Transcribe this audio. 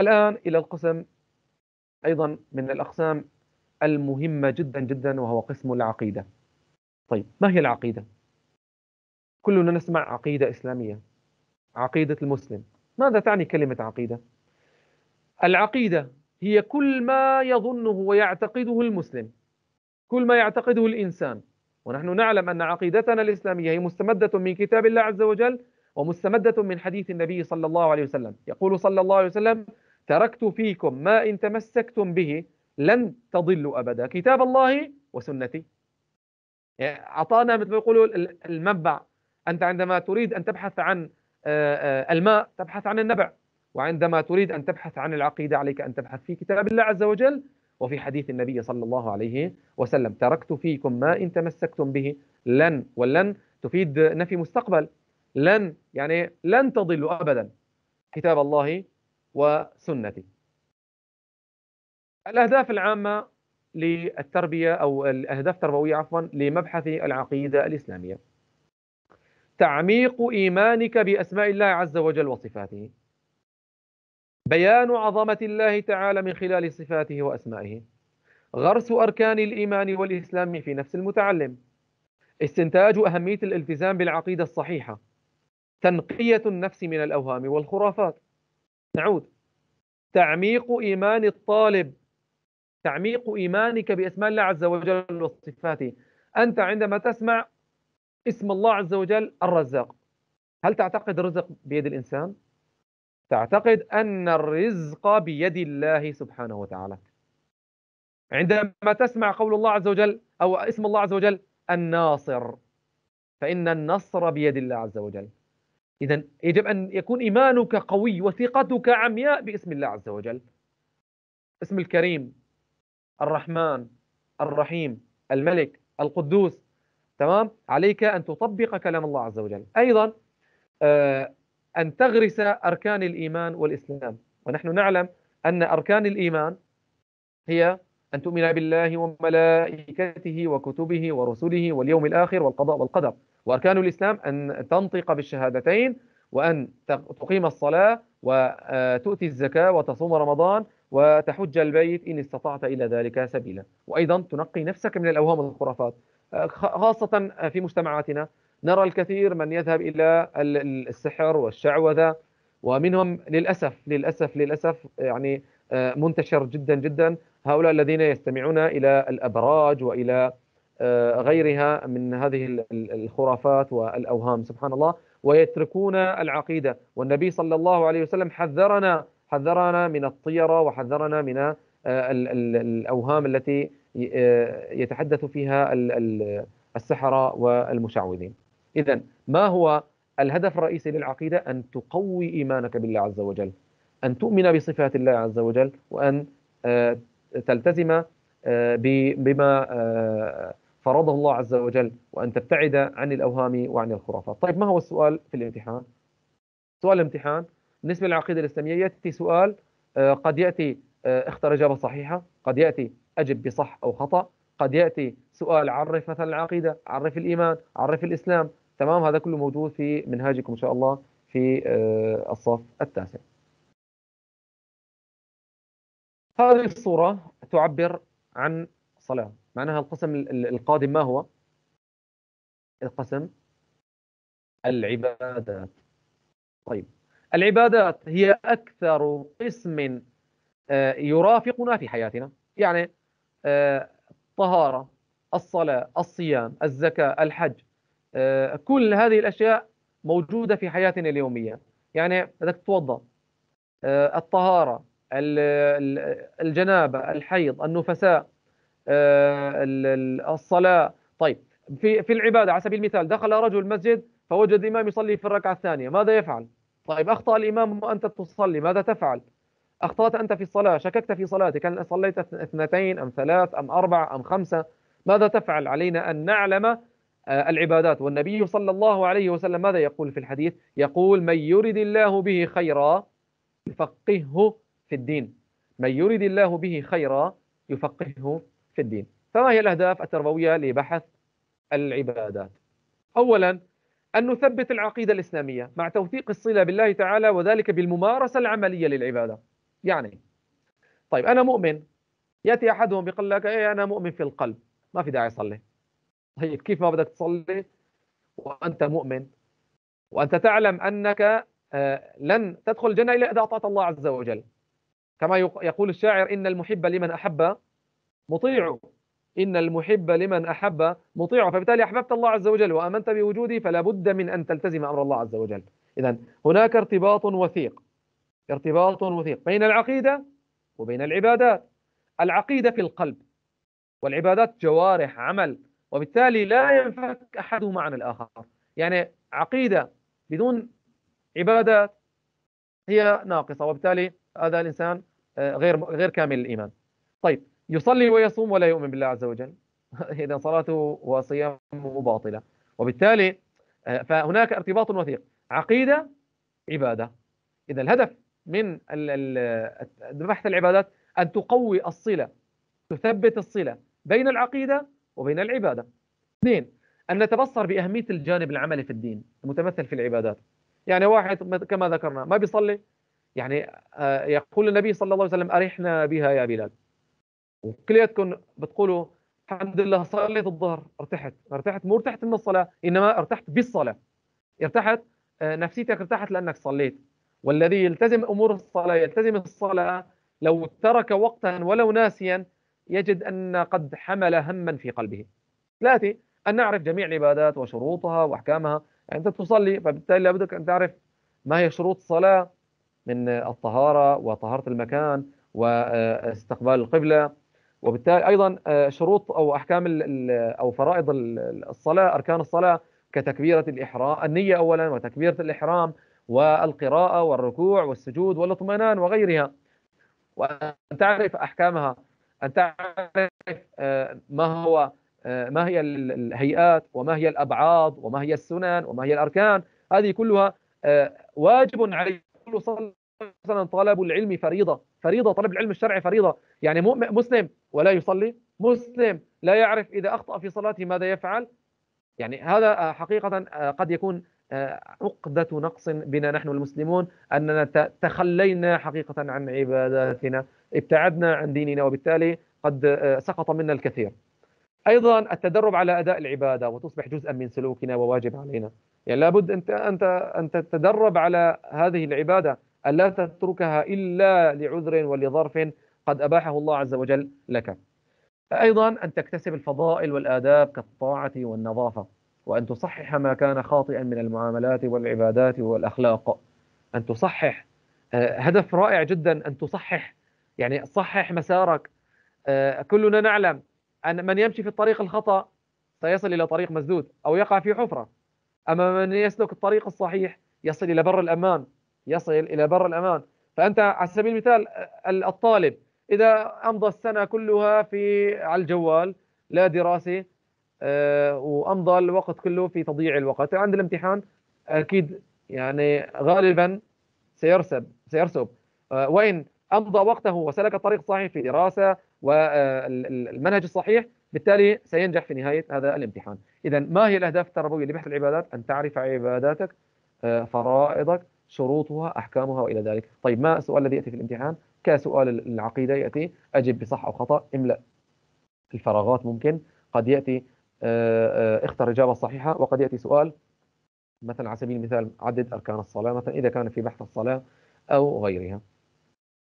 الآن إلى القسم أيضا من الأقسام المهمة جدا جدا وهو قسم العقيدة طيب ما هي العقيدة؟ كلنا نسمع عقيدة إسلامية عقيدة المسلم ماذا تعني كلمة عقيدة؟ العقيدة هي كل ما يظنه ويعتقده المسلم كل ما يعتقده الإنسان ونحن نعلم أن عقيدتنا الإسلامية هي مستمدة من كتاب الله عز وجل ومستمدة من حديث النبي صلى الله عليه وسلم يقول صلى الله عليه وسلم تركت فيكم ما إن تمسكتم به لن تضلوا أبدا كتاب الله وسنتي إيه، أعطانا يعني مثل ما يقولوا المنبع أنت عندما تريد أن تبحث عن آه، آه، الماء تبحث عن النبع وعندما تريد أن تبحث عن العقيدة عليك أن تبحث في كتاب الله عز وجل وفي حديث النبي صلى الله عليه وسلم تركت فيكم ما إن تمسكتم به لن ولن تفيد نفي مستقبل لن يعني لن تضلوا أبدا كتاب الله وسنته الأهداف العامة للتربية أو الأهداف التربوية عفوا لمبحث العقيدة الإسلامية تعميق إيمانك بأسماء الله عز وجل وصفاته بيان عظمة الله تعالى من خلال صفاته وأسمائه غرس أركان الإيمان والإسلام في نفس المتعلم استنتاج أهمية الالتزام بالعقيدة الصحيحة تنقية النفس من الأوهام والخرافات نعود تعميق إيمان الطالب تعميق إيمانك بأسماء الله عز وجل وصفاته أنت عندما تسمع اسم الله عز وجل الرزاق هل تعتقد الرزق بيد الإنسان؟ تعتقد أن الرزق بيد الله سبحانه وتعالى عندما تسمع قول الله عز وجل أو اسم الله عز وجل الناصر فإن النصر بيد الله عز وجل إذا يجب أن يكون إيمانك قوي وثقتك عمياء باسم الله عز وجل اسم الكريم الرحمن الرحيم الملك القدوس تمام عليك أن تطبق كلام الله عز وجل أيضا آه، أن تغرس أركان الإيمان والإسلام ونحن نعلم أن أركان الإيمان هي أن تؤمن بالله وملائكته وكتبه ورسله واليوم الآخر والقضاء والقدر وأركان الإسلام أن تنطق بالشهادتين وأن تقيم الصلاة وتؤتي آه، الزكاة وتصوم رمضان وتحج البيت إن استطعت إلى ذلك سبيلا وأيضا تنقي نفسك من الأوهام والخرافات آه، خاصة آه، في مجتمعاتنا نرى الكثير من يذهب إلى السحر والشعوذة ومنهم للأسف للأسف للأسف يعني منتشر جدا جدا هؤلاء الذين يستمعون إلى الأبراج وإلى آه، غيرها من هذه الخرافات والاوهام سبحان الله ويتركون العقيده والنبي صلى الله عليه وسلم حذرنا حذرنا من الطيره وحذرنا من آه، الاوهام التي آه، يتحدث فيها السحره والمشعوذين اذا ما هو الهدف الرئيسي للعقيده ان تقوي ايمانك بالله عز وجل ان تؤمن بصفات الله عز وجل وان تلتزم بما فرضه الله عز وجل وأن تبتعد عن الأوهام وعن الخرافات طيب ما هو السؤال في الامتحان؟ سؤال الامتحان بالنسبة للعقيدة الإسلامية يأتي سؤال آه، قد يأتي آه، اختر إجابة صحيحة قد يأتي أجب بصح أو خطأ قد يأتي سؤال عرف مثلا العقيدة عرف الإيمان عرف الإسلام تمام هذا كله موجود في منهاجكم إن شاء الله في آه، الصف التاسع هذه الصورة تعبر عن صلاة معناها القسم القادم ما هو؟ القسم العبادات طيب العبادات هي أكثر قسم آه، يرافقنا في حياتنا يعني آه، الطهارة الصلاة الصيام الزكاة الحج آه، كل هذه الأشياء موجودة في حياتنا اليومية يعني بدك تتوضأ الطهارة الجنابة الحيض النفساء آه، الصلاة طيب في في العبادة على سبيل المثال دخل رجل المسجد فوجد الإمام يصلي في الركعة الثانية ماذا يفعل؟ طيب أخطأ الإمام وأنت تصلي ماذا تفعل؟ أخطأت أنت في الصلاة شككت في صلاتك هل صليت اثنتين أم ثلاث أم أربع أم خمسة ماذا تفعل علينا أن نعلم آه، العبادات والنبي صلى الله عليه وسلم ماذا يقول في الحديث يقول من يرد الله به خيرا يفقهه في الدين من يرد الله به خيرا يفقهه في الدين فما هي الأهداف التربوية لبحث العبادات أولا أن نثبت العقيدة الإسلامية مع توثيق الصلة بالله تعالى وذلك بالممارسة العملية للعبادة يعني طيب أنا مؤمن يأتي أحدهم بيقول لك إيه أنا مؤمن في القلب ما في داعي أصلي طيب كيف ما بدك تصلي وأنت مؤمن وأنت تعلم أنك آه، لن تدخل الجنة إلا إذا أطعت الله عز وجل كما يقول الشاعر إن المحب لمن أحب مطيع إن المحب لمن أحب مطيع فبالتالي أحببت الله عز وجل وآمنت بوجودي فلا بد من أن تلتزم أمر الله عز وجل إذا هناك ارتباط وثيق ارتباط وثيق بين العقيدة وبين العبادات العقيدة في القلب والعبادات جوارح عمل وبالتالي لا ينفك أحدهما عن الآخر يعني عقيدة بدون عبادات هي ناقصة وبالتالي هذا الإنسان آه، غير غير كامل الإيمان طيب يصلي ويصوم ولا يؤمن بالله عز وجل إذا صلاته وصيامه باطلة وبالتالي آه، فهناك ارتباط وثيق عقيدة عبادة إذا الهدف من بحث العبادات أن تقوي الصلة تثبت الصلة بين العقيدة وبين العبادة اثنين أن نتبصر بأهمية الجانب العملي في الدين المتمثل في العبادات يعني واحد كما ذكرنا ما بيصلي يعني آه، يقول النبي صلى الله عليه وسلم أرحنا بها يا بلال وكلياتكم بتقولوا الحمد لله صليت الظهر ارتحت ارتحت مو ارتحت من الصلاة إنما ارتحت بالصلاة ارتحت آه، نفسيتك ارتحت لأنك صليت والذي يلتزم أمور الصلاة يلتزم الصلاة لو ترك وقتا ولو ناسيا يجد أن قد حمل هما في قلبه ثلاثة أن نعرف جميع العبادات وشروطها وأحكامها يعني أنت تصلي فبالتالي لابدك أن تعرف ما هي شروط الصلاة من الطهارة وطهارة المكان واستقبال القبلة وبالتالي ايضا آه، شروط او احكام او فرائض الصلاه اركان الصلاه كتكبيره الاحرام النيه اولا وتكبيره الاحرام والقراءه والركوع والسجود والاطمئنان وغيرها وان تعرف احكامها ان تعرف آه، ما هو آه، ما هي الهيئات وما هي الابعاض وما هي السنن وما هي الاركان هذه كلها واجب عليك كل صلاه مثلا طلب العلم فريضه فريضه طلب العلم الشرعي فريضه يعني مسلم ولا يصلي مسلم لا يعرف اذا اخطا في صلاته ماذا يفعل يعني هذا آه، حقيقه آه، قد يكون آه، عقدة نقص بنا نحن المسلمون أننا تخلينا حقيقة عن عباداتنا ابتعدنا عن ديننا وبالتالي قد سقط منا الكثير أيضا التدرب على أداء العبادة وتصبح جزءا من سلوكنا وواجب علينا يعني لابد أنت, أن تتدرب على هذه العبادة ألا تتركها إلا لعذر ولظرف قد أباحه الله عز وجل لك أيضا أن تكتسب الفضائل والآداب كالطاعة والنظافة وأن تصحح ما كان خاطئا من المعاملات والعبادات والأخلاق أن تصحح آه، هدف رائع جدا أن تصحح يعني صحح مسارك آه، كلنا نعلم أن من يمشي في الطريق الخطأ سيصل إلى طريق مسدود أو يقع في حفرة أما من يسلك الطريق الصحيح يصل إلى بر الأمان يصل إلى بر الأمان فأنت على سبيل المثال الطالب إذا أمضى السنة كلها في على الجوال لا دراسة آه، وأمضى الوقت كله في تضييع الوقت عند الامتحان أكيد يعني غالبا سيرسب سيرسب آه، وإن أمضى وقته وسلك الطريق الصحيح في دراسة والمنهج آه، الصحيح بالتالي سينجح في نهاية هذا الامتحان إذا ما هي الأهداف التربوية لبحث العبادات أن تعرف عباداتك فرائضك شروطها احكامها والى ذلك طيب ما السؤال الذي ياتي في الامتحان كسؤال العقيده ياتي اجب بصح او خطا املا الفراغات ممكن قد ياتي آه، آه، اختر اجابه صحيحه وقد ياتي سؤال مثلا على سبيل المثال عدد اركان الصلاه مثلا اذا كان في بحث الصلاه او غيرها